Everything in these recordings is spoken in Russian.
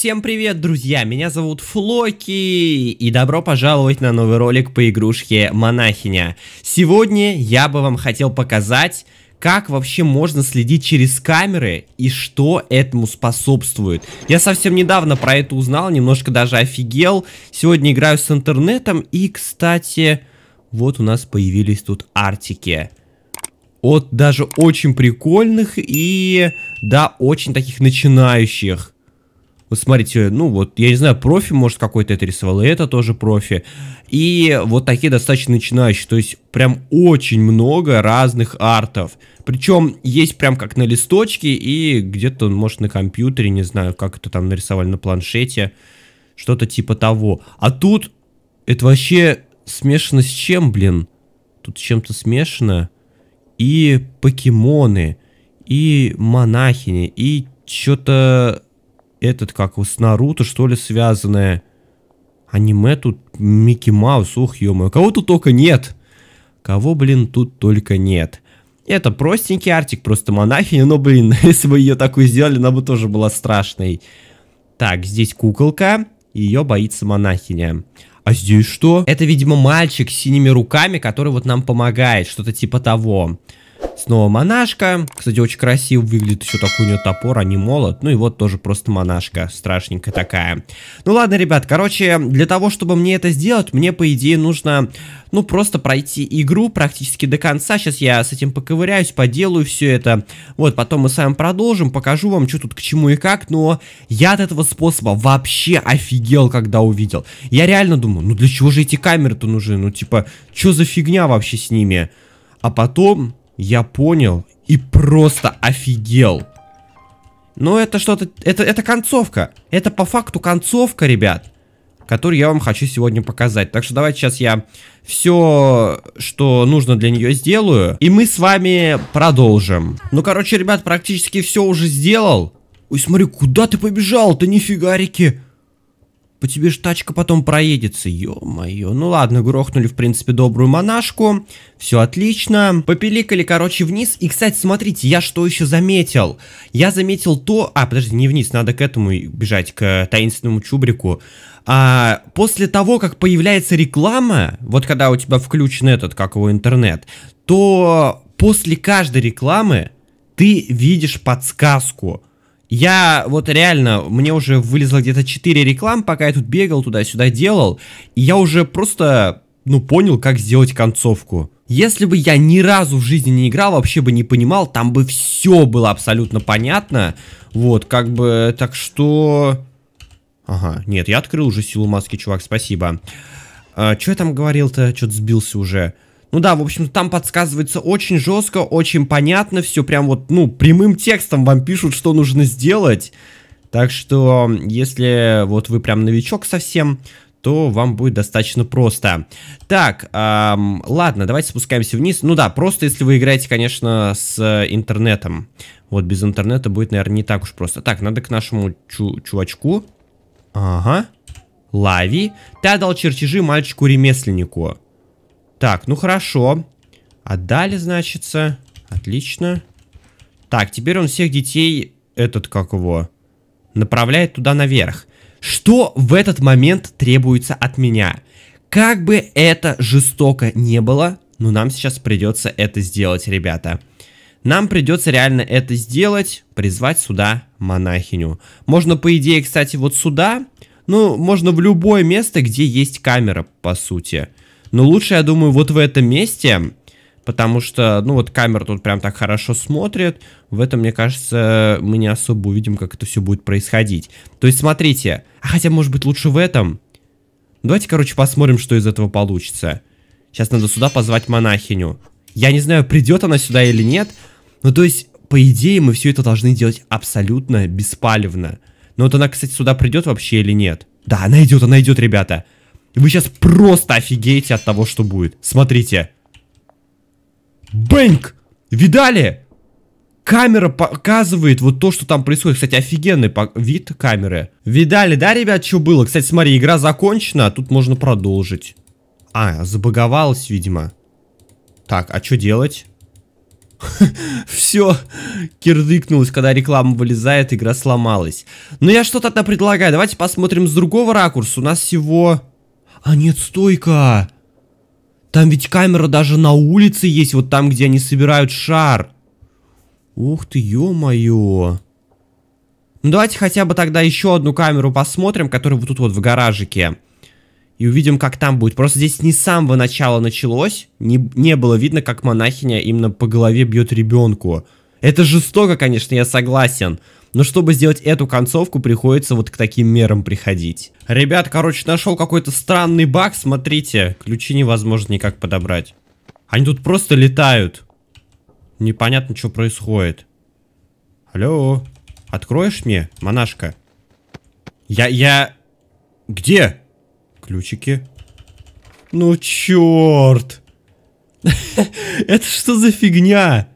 Всем привет, друзья! Меня зовут Флоки, и добро пожаловать на новый ролик по игрушке Монахиня. Сегодня я бы вам хотел показать, как вообще можно следить через камеры и что этому способствует. Я совсем недавно про это узнал, немножко даже офигел. Сегодня играю с интернетом, и, кстати, вот у нас появились тут артики от даже очень прикольных и, да, очень таких начинающих. Вот смотрите, ну вот, я не знаю, профи, может, какой-то это рисовал, и это тоже профи. И вот такие достаточно начинающие, то есть прям очень много разных артов. Причем есть прям как на листочке и где-то, может, на компьютере, не знаю, как это там нарисовали на планшете, что-то типа того. А тут это вообще смешано с чем, блин? Тут с чем-то смешано. И покемоны, и монахини, и что-то этот, как с Наруто, что ли, связанное. Аниме тут Микки Маус, ух, ё Кого тут только нет. Кого, блин, тут только нет. Это простенький артик, просто монахиня, но, блин, если бы ее такую сделали, она бы тоже была страшной. Так, здесь куколка, ее боится монахиня. А здесь что? Это, видимо, мальчик с синими руками, который вот нам помогает, что-то типа того. Снова монашка. Кстати, очень красиво выглядит еще такой у нее топор, а не молот. Ну и вот тоже просто монашка страшненькая такая. Ну ладно, ребят, короче, для того, чтобы мне это сделать, мне, по идее, нужно, ну, просто пройти игру практически до конца. Сейчас я с этим поковыряюсь, поделаю все это. Вот, потом мы с вами продолжим, покажу вам, что тут к чему и как. Но я от этого способа вообще офигел, когда увидел. Я реально думаю, ну для чего же эти камеры-то нужны? Ну, типа, что за фигня вообще с ними? А потом я понял и просто офигел. Но это что-то... Это, это концовка. Это по факту концовка, ребят. Которую я вам хочу сегодня показать. Так что давайте сейчас я все, что нужно для нее сделаю. И мы с вами продолжим. Ну, короче, ребят, практически все уже сделал. Ой, смотри, куда ты побежал? Ты нифигарики. По тебе ж тачка потом проедется, ё-моё. Ну ладно, грохнули, в принципе, добрую монашку. Все отлично. Попиликали, короче, вниз. И, кстати, смотрите, я что еще заметил? Я заметил то... А, подожди, не вниз, надо к этому бежать, к таинственному чубрику. А, после того, как появляется реклама, вот когда у тебя включен этот, как его, интернет, то после каждой рекламы ты видишь подсказку я вот реально, мне уже вылезло где-то 4 реклам, пока я тут бегал туда-сюда делал, и я уже просто, ну, понял, как сделать концовку. Если бы я ни разу в жизни не играл, вообще бы не понимал, там бы все было абсолютно понятно. Вот, как бы, так что... Ага, нет, я открыл уже силу маски, чувак, спасибо. А, что я там говорил-то? Что-то сбился уже. Ну да, в общем, там подсказывается очень жестко, очень понятно, все прям вот, ну, прямым текстом вам пишут, что нужно сделать. Так что, если вот вы прям новичок совсем, то вам будет достаточно просто. Так, эм, ладно, давайте спускаемся вниз. Ну да, просто если вы играете, конечно, с интернетом. Вот, без интернета будет, наверное, не так уж просто. Так, надо к нашему чу чувачку. Ага. Лави. Ты отдал чертежи мальчику-ремесленнику. Так, ну хорошо. Отдали, а значится. Отлично. Так, теперь он всех детей, этот как его, направляет туда наверх. Что в этот момент требуется от меня? Как бы это жестоко не было, но нам сейчас придется это сделать, ребята. Нам придется реально это сделать, призвать сюда монахиню. Можно, по идее, кстати, вот сюда, ну, можно в любое место, где есть камера, по сути. Но лучше, я думаю, вот в этом месте, потому что, ну вот камера тут прям так хорошо смотрит. В этом, мне кажется, мы не особо увидим, как это все будет происходить. То есть, смотрите, а хотя, может быть, лучше в этом? Давайте, короче, посмотрим, что из этого получится. Сейчас надо сюда позвать монахиню. Я не знаю, придет она сюда или нет. Ну, то есть, по идее, мы все это должны делать абсолютно беспалевно. Но вот она, кстати, сюда придет вообще или нет? Да, она идет, она идет, ребята. Вы сейчас просто офигеете от того, что будет. Смотрите. Бэнк! Видали? Камера показывает вот то, что там происходит. Кстати, офигенный вид камеры. Видали, да, ребят, что было? Кстати, смотри, игра закончена, а тут можно продолжить. А, забаговалась, видимо. Так, а что делать? Все, кирдыкнулось, когда реклама вылезает, игра сломалась. Но ну, я что-то предлагаю, давайте посмотрим с другого ракурса. У нас всего а нет, стойка! Там ведь камера даже на улице есть, вот там, где они собирают шар. Ух ты, ё-моё. Ну давайте хотя бы тогда еще одну камеру посмотрим, которая вот тут вот в гаражике. И увидим, как там будет. Просто здесь не с самого начала началось. Не, не было видно, как монахиня именно по голове бьет ребенку. Это жестоко, конечно, я согласен. Но чтобы сделать эту концовку, приходится вот к таким мерам приходить. Ребят, короче, нашел какой-то странный баг, смотрите. Ключи невозможно никак подобрать. Они тут просто летают. Непонятно, что происходит. Алло, откроешь мне, монашка? Я, я... Где? Ключики. Ну, черт! Это что за фигня?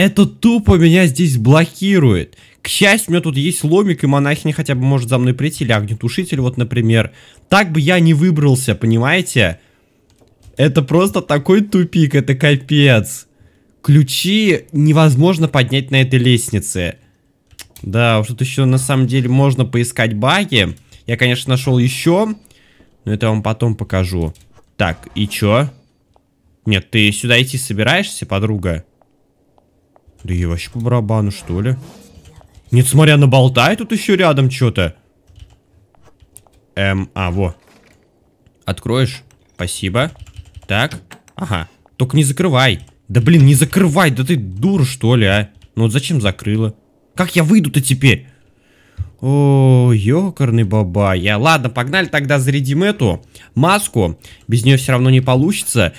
Это тупо меня здесь блокирует. К счастью, у меня тут есть ломик, и монахиня хотя бы может за мной прийти, или огнетушитель, вот, например. Так бы я не выбрался, понимаете? Это просто такой тупик, это капец. Ключи невозможно поднять на этой лестнице. Да, уж тут еще на самом деле можно поискать баги. Я, конечно, нашел еще, но это я вам потом покажу. Так, и чё? Нет, ты сюда идти собираешься, подруга? Да ей вообще по барабану, что ли? Нет, смотря, она болтает тут еще рядом что-то. Эм, а, во. Откроешь? Спасибо. Так. Ага. Только не закрывай. Да блин, не закрывай, да ты дура что ли, а? Ну вот зачем закрыла? Как я выйду-то теперь? О, ёкарный баба. Я, э, ладно, погнали тогда зарядим эту маску. Без нее все равно не получится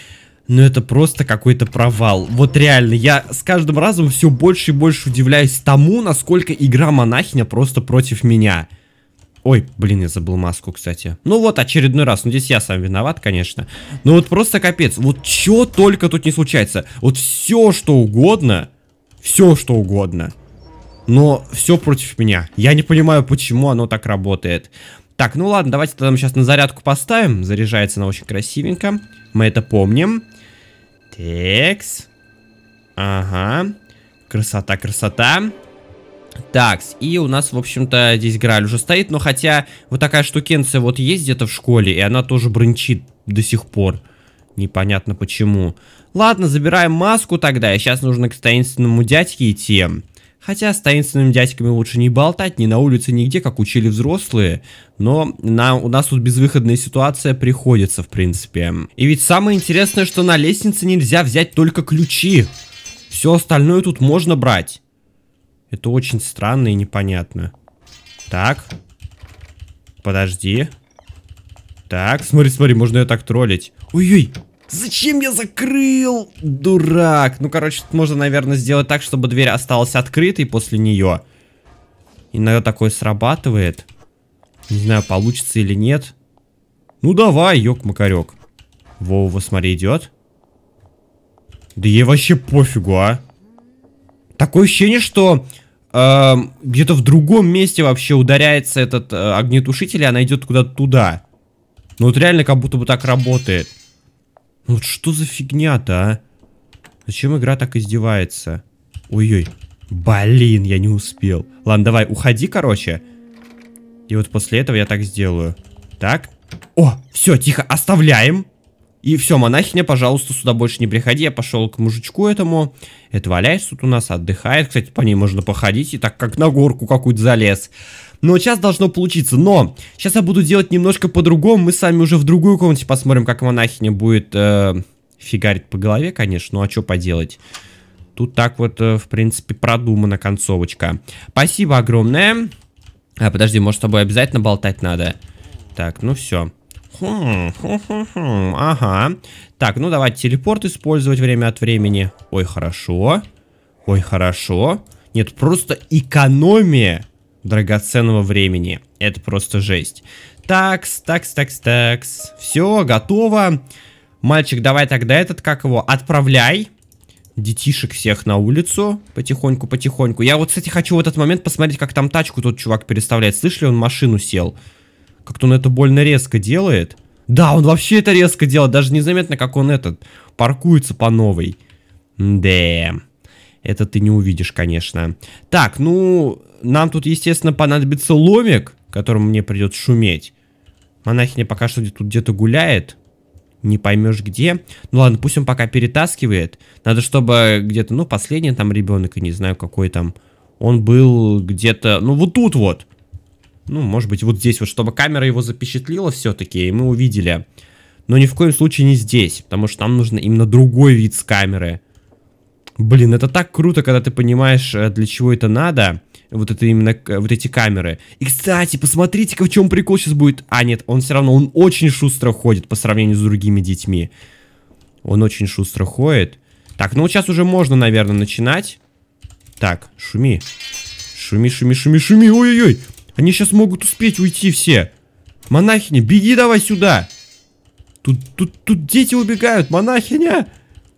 но ну, это просто какой-то провал. Вот реально, я с каждым разом все больше и больше удивляюсь тому, насколько игра монахиня просто против меня. Ой, блин, я забыл маску, кстати. Ну вот, очередной раз. Ну, здесь я сам виноват, конечно. Но ну, вот просто капец. Вот что только тут не случается. Вот все, что угодно. Все, что угодно. Но все против меня. Я не понимаю, почему оно так работает. Так, ну ладно, давайте тогда мы сейчас на зарядку поставим. Заряжается она очень красивенько. Мы это помним. Текс. Ага. Красота, красота. Такс и у нас, в общем-то, здесь граль уже стоит, но хотя вот такая штукенция вот есть где-то в школе, и она тоже брончит до сих пор. Непонятно почему. Ладно, забираем маску тогда, и сейчас нужно к таинственному дядьке идти. Хотя с таинственными дядьками лучше не болтать, ни на улице, нигде, как учили взрослые. Но на, у нас тут безвыходная ситуация приходится, в принципе. И ведь самое интересное, что на лестнице нельзя взять только ключи. Все остальное тут можно брать. Это очень странно и непонятно. Так. Подожди. Так, смотри, смотри, можно ее так троллить. Ой-ой. Зачем я закрыл? Дурак. Ну, короче, тут можно, наверное, сделать так, чтобы дверь осталась открытой после нее. Иногда такое срабатывает. Не знаю, получится или нет. Ну, давай, ёк-макарёк. Вова, смотри, идет. Да ей вообще пофигу, а. Такое ощущение, что э, где-то в другом месте вообще ударяется этот э, огнетушитель, и она идет куда-то туда. Ну вот реально как будто бы так работает. Ну вот что за фигня-то, а? Зачем игра так издевается? Ой-ой. Блин, я не успел. Ладно, давай, уходи, короче. И вот после этого я так сделаю. Так. О, все, тихо, оставляем. И все, монахиня, пожалуйста, сюда больше не приходи. Я пошел к мужичку этому. Это валяется тут у нас, отдыхает. Кстати, по ней можно походить. И так как на горку какую-то залез. Но сейчас должно получиться. Но сейчас я буду делать немножко по-другому. Мы с вами уже в другую комнате посмотрим, как монахиня будет э, фигарить по голове, конечно. Ну а что поделать? Тут так вот, э, в принципе, продумана концовочка. Спасибо огромное. А, подожди, может, с тобой обязательно болтать надо? Так, ну все. Хм, хм, хм, ага. Так, ну давайте телепорт использовать время от времени. Ой, хорошо. Ой, хорошо. Нет, просто экономия драгоценного времени. Это просто жесть. Такс, такс, такс, такс. Все, готово. Мальчик, давай тогда этот, как его, отправляй детишек всех на улицу потихоньку, потихоньку. Я вот, кстати, хочу в этот момент посмотреть, как там тачку тот чувак переставляет. Слышали, он машину сел. Как-то он это больно резко делает. Да, он вообще это резко делает. Даже незаметно, как он этот паркуется по новой. Да. Это ты не увидишь, конечно. Так, ну, нам тут, естественно, понадобится ломик, которым мне придется шуметь. Монахиня пока что тут где-то гуляет. Не поймешь где. Ну ладно, пусть он пока перетаскивает. Надо, чтобы где-то, ну, последний там ребенок, и не знаю, какой там. Он был где-то, ну, вот тут вот ну, может быть, вот здесь вот, чтобы камера его запечатлила все-таки, и мы увидели. Но ни в коем случае не здесь, потому что нам нужно именно другой вид с камеры. Блин, это так круто, когда ты понимаешь, э, для чего это надо. Вот это именно, э, вот эти камеры. И, кстати, посмотрите-ка, в чем прикол сейчас будет. А, нет, он все равно, он очень шустро ходит по сравнению с другими детьми. Он очень шустро ходит. Так, ну сейчас уже можно, наверное, начинать. Так, шуми. Шуми, шуми, шуми, шуми. Ой-ой-ой. Они сейчас могут успеть уйти все. Монахиня, беги давай сюда. Тут, тут, тут дети убегают, монахиня.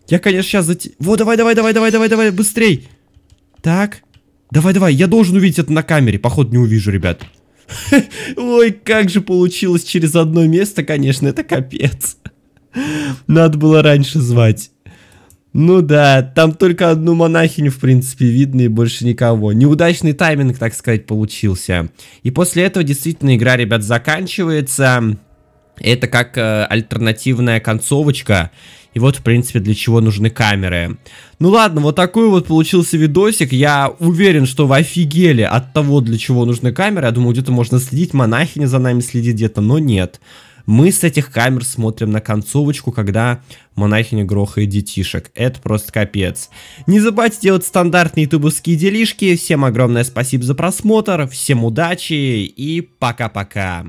Я, конечно, сейчас зат... Вот, давай, давай, давай, давай, давай, давай, быстрей. Так. Давай, давай, я должен увидеть это на камере. Походу не увижу, ребят. Ой, как же получилось через одно место, конечно, это капец. Надо было раньше звать. Ну да, там только одну монахиню, в принципе, видно и больше никого. Неудачный тайминг, так сказать, получился. И после этого действительно игра, ребят, заканчивается. Это как э, альтернативная концовочка. И вот, в принципе, для чего нужны камеры. Ну ладно, вот такой вот получился видосик. Я уверен, что в офигели от того, для чего нужны камеры. Я думаю, где-то можно следить, монахиня за нами следит где-то, но нет. Мы с этих камер смотрим на концовочку, когда монахиня грохает детишек. Это просто капец. Не забывайте делать стандартные ютубовские делишки. Всем огромное спасибо за просмотр, всем удачи и пока-пока.